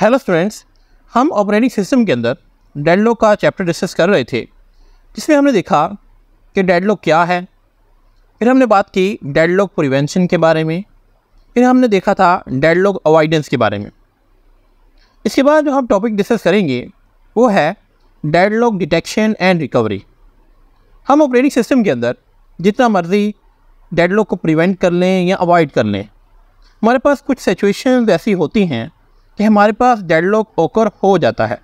Hello students हम operating system के अंदर डेडलॉक का चैप्टर डिस्कस कर रहे थे जिसमें हमने देखा कि डेडलॉक क्या है फिर हमने बात की डेडलॉक प्रिवेंशन के बारे में फिर हमने देखा था डेडलॉक अवॉइडेंस के बारे में इसके बाद जो हम टॉपिक डिस्कस करेंगे वो है डेडलॉक डिटेक्शन एंड रिकवरी हम ऑपरेटिंग सिस्टम के अंदर जितना मर्ज़ी डेडलॉक को प्रिवेंट कर लें या अवॉइड कर लें हमारे पास कुछ सिचुएशन ऐसी होती हैं कि हमारे पास डेडलॉक ओकर हो जाता है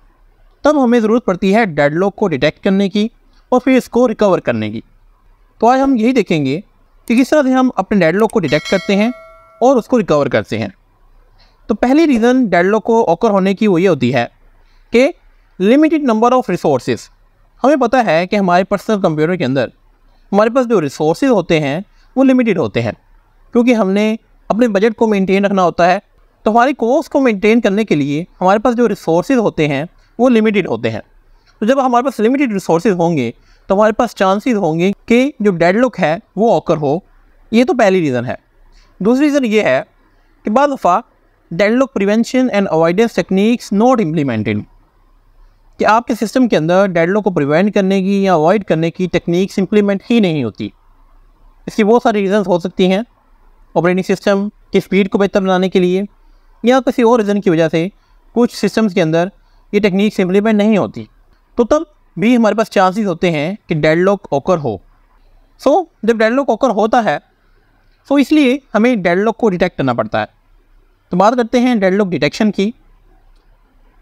तब हमें ज़रूरत पड़ती है डेडलॉक को डिटेक्ट करने की और फिर इसको रिकवर करने की तो आज हम यही देखेंगे कि किस तरह से हम अपने डेडलॉक को डिटेक्ट करते हैं और उसको रिकवर करते हैं तो पहली रीज़न डेडलॉक को ओकर होने की वो ये होती है कि लिमिटेड नंबर ऑफ़ रिसोर्सेज हमें पता है कि हमारे पर्सनल कंप्यूटर के अंदर हमारे पास जो रिसोर्स होते हैं वो लिमिटेड होते हैं क्योंकि हमने अपने बजट को मेंटेन रखना होता है तो हमारे कोर्स को मेंटेन करने के लिए हमारे पास जो रिसोर्सेज होते हैं वो लिमिटेड होते हैं तो जब हमारे पास लिमिटेड रिसोर्सेज होंगे तो हमारे पास चांसेस होंगे कि जो लुक है वो ऑकर हो ये तो पहली रीज़न है दूसरी रीज़न ये है कि बाद दफ़ा look prevention and avoidance techniques not implemented कि आपके सिस्टम के अंदर डेडलॉक को प्रिवेंट करने की या अवॉइड करने की टेक्निक्स इम्प्लीमेंट ही नहीं होती इसकी बहुत सारी रीज़न्स हो सकती हैं ऑपरेटिंग सिस्टम की स्पीड को बेहतर बनाने के लिए या किसी और रीज़न की वजह से कुछ सिस्टम्स के अंदर ये टेक्निक्स इम्प्लीमेंट नहीं होती तो तब भी हमारे पास चांसेस होते हैं कि डेड लॉक ओकर हो सो so, जब लॉक ओकर होता है सो so इसलिए हमें डेड लॉक को डिटेक्ट करना पड़ता है तो बात करते हैं डेड लॉक डिटेक्शन की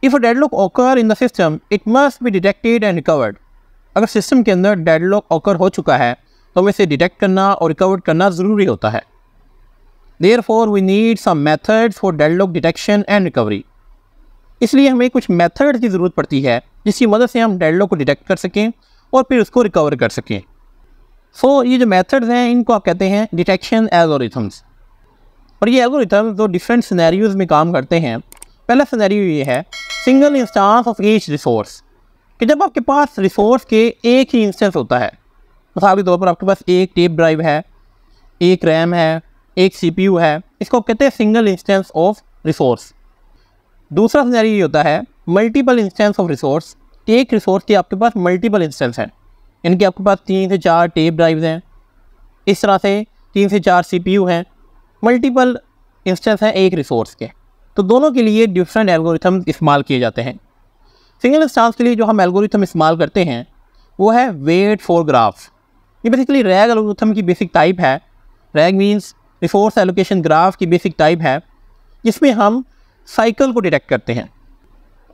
if a deadlock occur in the system it must be detected and recovered अगर सिस्टम के अंदर डेड लॉक ओकर हो चुका है तो हमें इसे डिटेक्ट करना और रिकवर करना ज़रूरी होता है therefore we need some methods for deadlock detection and recovery इसलिए हमें कुछ मेथड की ज़रूरत पड़ती है जिसकी मदद से हम डेडलॉक को डिटेक्ट कर सकें और फिर उसको रिकवर कर सकें सो so, ये जो मेथड्स हैं इनको आप कहते हैं डिटेक्शन एल्गोरिथम्स और ये एल्गोरिथम जो डिफरेंट सिनेरियोज में काम करते हैं पहला सिनेरियो ये है single instance of each resource कि जब आपके पास रिसोर्स के एक ही इंस्टेंस होता है मिसाल के तौर पर आपके पास एक टेप ड्राइव है एक रैम है एक सीपीयू है इसको कहते हैं सिंगल इंस्टेंस ऑफ रिसोर्स दूसरा सजा ये होता है मल्टीपल इंस्टेंस ऑफ रिसोर्स एक रिसोर्स के आपके पास मल्टीपल इंस्टेंस हैं यानी कि आपके पास तीन से चार टेप ड्राइव्स हैं इस तरह से तीन से चार सीपीयू हैं मल्टीपल इंस्टेंस हैं एक रिसोर्स के तो दोनों के लिए डिफरेंट एल्गोरिथम इस्तेमाल किए जाते हैं सिंगल इंस्टेंस के लिए जो हम एल्गोरिथम इस्तेमाल करते हैं वो है वेट फॉर ग्राफ ये बेसिकली रैग एल्गोरिथम की बेसिक टाइप है RAG means resource allocation graph की बेसिक टाइप है जिसमें हम साइकिल को डिटेक्ट करते हैं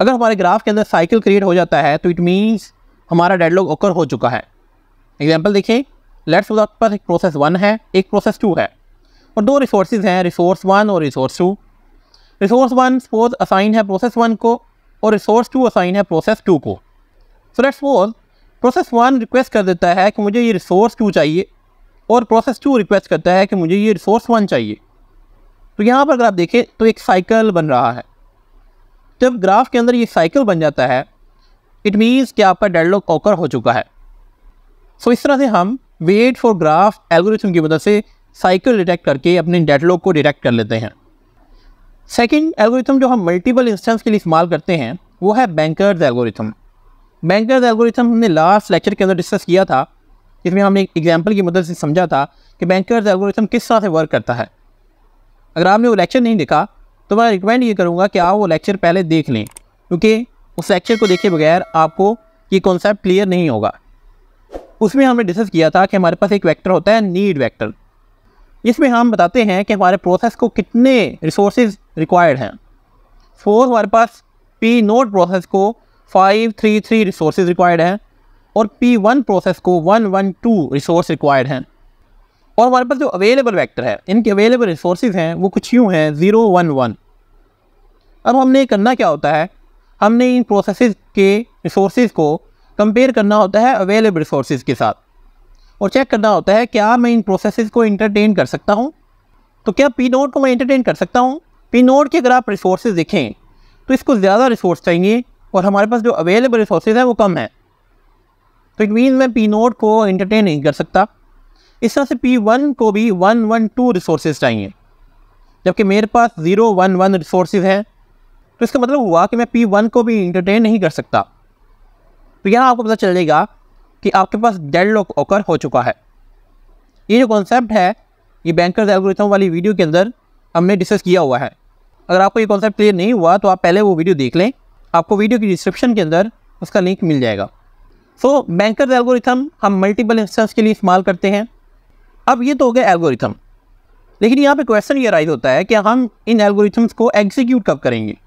अगर हमारे ग्राफ के अंदर साइकिल क्रिएट हो जाता है तो इट मीन्स हमारा डेडलॉग ओकर हो चुका है एग्जाम्पल देखिए लेट्स पास एक प्रोसेस वन है एक प्रोसेस टू है और दो रिसोर्स हैं रिसोर्स वन और resource two resource one suppose assign है प्रोसेस वन को और रिसोर्स टू असाइन है प्रोसेस टू को so let's suppose process one request कर देता है कि मुझे ये रिसोर्स टू चाहिए और प्रोसेस टू रिक्वेस्ट करता है कि मुझे ये रिसोर्स वन चाहिए तो यहाँ पर अगर आप देखें तो एक साइकिल बन रहा है जब तो ग्राफ के अंदर ये साइकिल बन जाता है इट मीन्स कि आपका डेडलॉक ऑकर हो चुका है सो so, इस तरह से हम वेट फॉर ग्राफ एल्गोरिथम की मदद से साइकिल डिटेक्ट करके अपने डेडलॉक को डिटेक्ट कर लेते हैं सेकेंड एल्गोरिथम जो हम मल्टीपल इंस्टेंस के लिए इस्तेमाल करते हैं वो है बैंकर्स एल्गोरिथम बैंकर्स एल्गोरिथम हमने लास्ट लेक्चर के अंदर डिस्कस किया था जिसमें हमने एग्जाम्पल की मदद से समझा था कि बैंकर्स एल्गोरिथम किस तरह से वर्क करता है अगर आपने वो लेक्चर नहीं देखा तो मैं रिकमेंड ये करूँगा कि आप वो लेक्चर पहले देख लें क्योंकि उस लेक्चर को देखे बगैर आपको ये कॉन्सेप्ट क्लियर नहीं होगा उसमें हमने डिस्कस किया था कि हमारे पास एक वैक्टर होता है नीड वैक्टर इसमें हम बताते हैं कि हमारे प्रोसेस को कितने रिसोर्स रिक्वायर्ड हैं फोर हमारे पास पी नोट प्रोसेस को five three three resource required हैं और P1 प्रोसेस को 112 रिसोर्स रिक्वायर्ड हैं और हमारे पास जो अवेलेबल वेक्टर है इनके अवेलेबल रिसोर्सेज हैं वो कुछ यूँ हैं ज़ीरो वन वन अब हमने करना क्या होता है हमने इन प्रोसेस के रिसोर्स को कंपेयर करना होता है अवेलेबल रिसोर्स के साथ और चेक करना होता है क्या मैं इन प्रोसेस को इंटरटेन कर सकता हूँ तो क्या पी नोट को मैं इंटरटेन कर सकता हूँ पी नोट के अगर आप रिसोर्स देखें तो इसको ज़्यादा रिसोर्स चाहिए और हमारे पास जो अवेलेबल रिसोर्स हैं वो कम है तो इट मीन मैं पी नोट को इंटरटेन नहीं कर सकता इस तरह से पी वन को भी वन वन टू रिसोर्सेज चाहिए जबकि मेरे पास ज़ीरो वन वन रिसोर्सेज हैं तो इसका मतलब हुआ कि मैं पी वन को भी इंटरटेन नहीं कर सकता तो यहाँ आपको पता चलेगा कि आपके पास डेड लॉक ओकर हो चुका है ये जो कॉन्सेप्ट है ये बैंकर्स एल्गोरिथम वाली वीडियो के अंदर हमने डिस्कस किया हुआ है अगर आपको ये कॉन्सेप्ट क्लियर नहीं हुआ तो आप पहले वो वीडियो देख लें आपको वीडियो की डिस्क्रिप्शन के अंदर उसका लिंक मिल जाएगा सो बैंकर एल्गोरिथम हम मल्टीपल इंस्टेंस के लिए इस्तेमाल करते हैं अब ये तो हो गया एल्गोरिथम लेकिन यहाँ पे क्वेश्चन ये राइज होता है कि हम इन एल्गोरिथम्स को एग्जीक्यूट कब करेंगे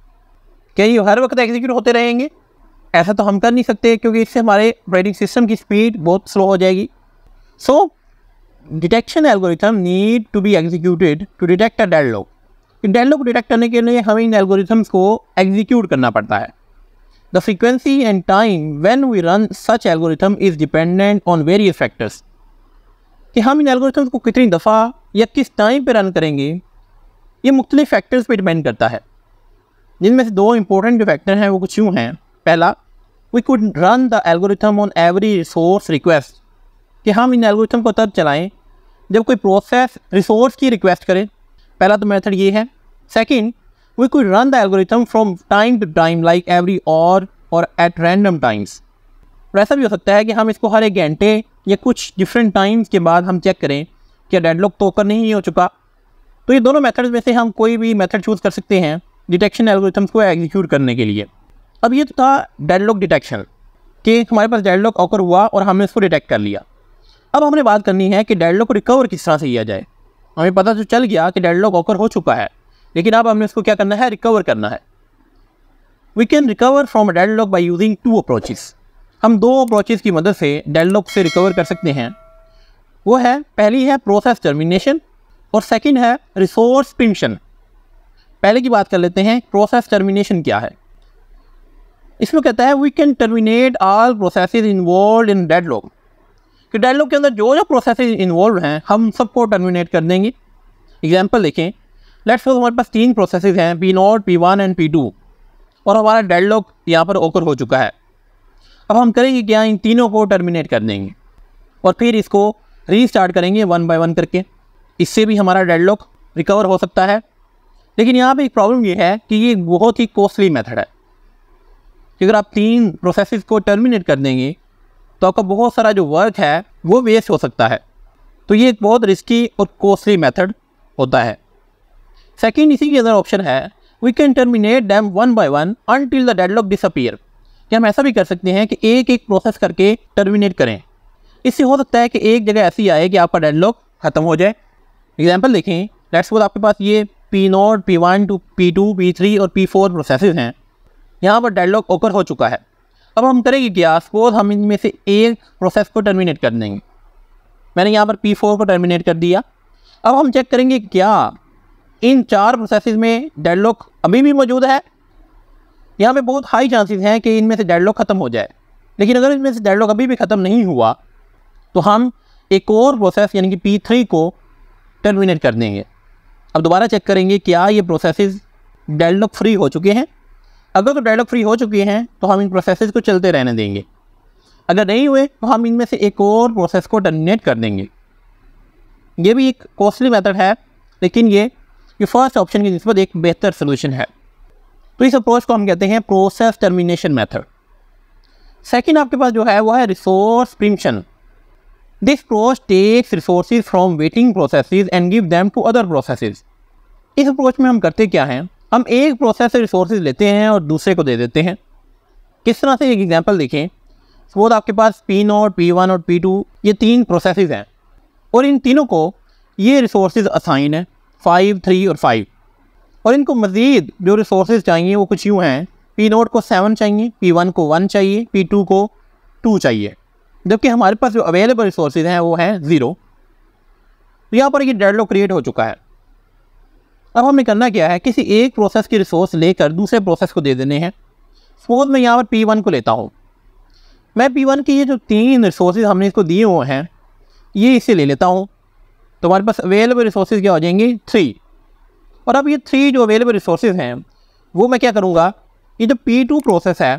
क्या ये हर वक्त एग्जीक्यूट होते रहेंगे ऐसा तो हम कर नहीं सकते क्योंकि इससे हमारे ऑपरेटिंग सिस्टम की स्पीड बहुत स्लो हो जाएगी so detection algorithm need to be executed to detect a deadlock deadlock detect करने के लिए हमें इन एल्गोरिथम्स को एग्जीक्यूट करना पड़ता है The frequency and time when we run such algorithm is dependent on various factors. कि हम इन एल्गोरिथम्स को कितनी दफ़ा या किस टाइम पे रन करेंगे ये मुख्तलिफ फैक्टर्स पे डिपेंड करता है जिनमें से दो इंपॉर्टेंट जो फैक्टर हैं वो कुछ यूँ हैं पहला we could run the algorithm on every resource request कि हम इन एल्गोरिथम को तब चलाएं जब कोई प्रोसेस रिसोर्स की रिक्वेस्ट करें पहला तो मेथड ये है second we could run the algorithm from time to time like every hour or at random times. ऐसा भी हो सकता है कि हम इसको हर एक घंटे या कुछ डिफरेंट टाइम्स के बाद हम चेक करें कि डेडलॉक ओकर तो नहीं हो चुका तो ये दोनों मेथड्स में से हम कोई भी मेथड चूज़ कर सकते हैं डिटेक्शन एल्गोरिथम्स को एग्जीक्यूट करने के लिए अब ये तो था डेडलॉक डिटेक्शन कि हमारे पास डेडलॉक ऑकर हुआ और हमने इसको डिटेक्ट कर लिया अब हमने बात करनी है कि डेडलॉक को रिकवर किस तरह से किया जाए हमें पता तो चल गया कि डेडलॉक ऑकर हो चुका है लेकिन अब हमने इसको क्या करना है रिकवर करना है we can recover from deadlock by using two approaches हम दो अप्रोचेस की मदद से डेडलॉक से रिकवर कर सकते हैं वो है पहली है प्रोसेस टर्मिनेशन और सेकेंड है रिसोर्स पिंशन पहले की बात कर लेते हैं प्रोसेस टर्मिनेशन क्या है इसमें कहता है we can terminate all process involve in deadlock कि लॉक के अंदर जो जो प्रोसेस इन्वॉल्व हैं हम सबको टर्मिनेट कर देंगे एग्जाम्पल देखें लेट्स सपोज हमारे पास तीन प्रोसेसेस हैं P naught P one and P two और हमारा डेड लॉक यहाँ पर ओकर हो चुका है अब हम करेंगे क्या इन तीनों को टर्मिनेट कर देंगे और फिर इसको रीस्टार्ट करेंगे वन बाय वन करके इससे भी हमारा डेड लॉक रिकवर हो सकता है लेकिन यहाँ पे एक प्रॉब्लम ये है कि ये बहुत ही कॉस्टली मेथड है कि अगर आप तीन प्रोसेस को टर्मिनेट कर देंगे तो आपका बहुत सारा जो वर्क है वो वेस्ट हो सकता है तो ये एक बहुत रिस्की और कॉस्टली मेथड होता है सेकेंड इसी की अंदर ऑप्शन है we can terminate them one by one until the deadlock disappear कि हम ऐसा भी कर सकते हैं कि एक एक प्रोसेस करके टर्मिनेट करें इससे हो सकता है कि एक जगह ऐसी आए कि आपका डेडलॉक ख़त्म हो जाए एग्जाम्पल देखें लेट्स सपोज आपके पास ये P naught P one two P two P three और पी फोर प्रोसेस हैं यहाँ पर डेडलॉक ओकर हो चुका है अब हम करेंगे क्या सपोज हम इनमें से एक प्रोसेस को टर्मिनेट कर देंगे मैंने यहाँ पर पी फोर को टर्मिनेट कर दिया अब हम चेक करेंगे क्या इन चार प्रोसेस में डेडलॉक अभी भी मौजूद है यहाँ पे बहुत हाई चांसेस हैं कि इनमें से डेडलॉक ख़त्म हो जाए लेकिन अगर इनमें से डेडलॉक अभी भी ख़त्म नहीं हुआ तो हम एक और प्रोसेस यानी कि पी थ्री को टर्मिनेट कर देंगे अब दोबारा चेक करेंगे क्या ये प्रोसेस डेडलॉक फ्री हो चुके हैं अगर तो डेडलॉक फ्री हो चुके हैं तो हम इन प्रोसेस को चलते रहने देंगे अगर नहीं हुए तो हम इनमें से एक और प्रोसेस को टर्मिनेट कर देंगे ये भी एक कॉस्टली मेथड है लेकिन ये ये फर्स्ट ऑप्शन की नस्बत एक बेहतर सोल्यूशन है तो इस अप्रोच को हम कहते हैं प्रोसेस टर्मिनेशन मेथड सेकेंड आपके पास जो है वह है resource preemption this approach takes resource from waiting processes and give them to other processes इस अप्रोच में हम करते क्या हैं हम एक प्रोसेस से रिसोर्स लेते हैं और दूसरे को दे देते हैं किस तरह से एक एग्जाम्पल देखें सपोज आपके पास पी नोट पी वन और पी टू ये तीन प्रोसेस हैं और इन तीनों को ये रिसोर्स असाइन है फाइव थ्री और फाइव और इनको मज़ीद जो रिसोर्स चाहिए वो कुछ यूँ हैं पी नोट को सेवन चाहिए पी वन को वन चाहिए पी टू को टू चाहिए जबकि हमारे पास जो अवेलेबल रिसोर्स हैं वो हैं ज़ीरो तो यहाँ पर ये डेडलॉक क्रिएट हो चुका है अब हमने करना क्या है किसी एक प्रोसेस की रिसोर्स लेकर दूसरे प्रोसेस को दे देने हैं सपोज मैं यहाँ पर पी वन को लेता हूँ मैं पी वन की ये जो तीन रिसोर्स हमने इसको दिए हुए हैं ये इसे ले लेता हूँ तो हमारे पास अवेलेबल रिसोर्सेज क्या हो जाएंगी थ्री और अब ये थ्री जो अवेलेबल रिसोर्सेज हैं वो मैं क्या करूँगा ये जो पी टू प्रोसेस है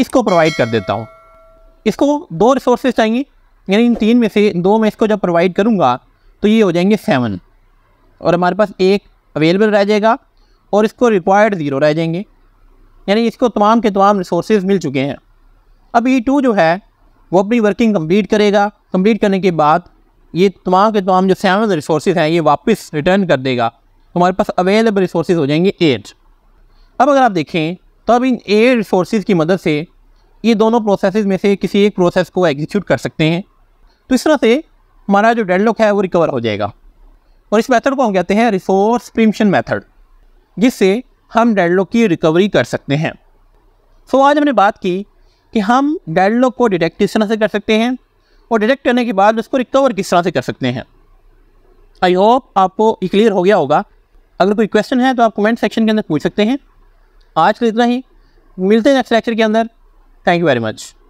इसको प्रोवाइड कर देता हूँ इसको दो रिसोर्सेज चाहिए यानी इन तीन में से दो मैं इसको जब प्रोवाइड करूँगा तो ये हो जाएंगे सेवन और हमारे पास एक अवेलेबल रह जाएगा और इसको रिक्वायर्ड ज़ीरो रह जाएंगे यानी इसको तमाम के तमाम रिसोर्स मिल चुके हैं अब ई e टू जो है वो अपनी वर्किंग कंप्लीट करेगा कंप्लीट करने के बाद ये तमाम के तमाम जो सेवन रिसोर्स हैं ये वापस रिटर्न कर देगा हमारे पास अवेलेबल रिसोर्स हो जाएंगे एट अब अगर आप देखें तो अब इन एट रिसोर्स की मदद से ये दोनों प्रोसेस में से किसी एक प्रोसेस को एग्जीक्यूट कर सकते हैं तो इस तरह से हमारा जो डेडलॉक है वो रिकवर हो जाएगा और इस मेथड को हम कहते हैं रिसोर्स प्रिमशन मेथड जिससे हम डेडलॉक की रिकवरी कर सकते हैं सो so, आज हमने बात की कि हम डेडलॉक को डिटेक्ट किस तरह से कर सकते हैं और डिटेक्ट करने के बाद उसको रिकवर किस तरह से कर सकते हैं आई होप आपको ये क्लियर हो गया होगा अगर कोई क्वेश्चन है तो आप कमेंट सेक्शन के अंदर पूछ सकते हैं आज के इतना ही मिलते हैं नेक्स्ट लेक्चर के अंदर थैंक यू वेरी मच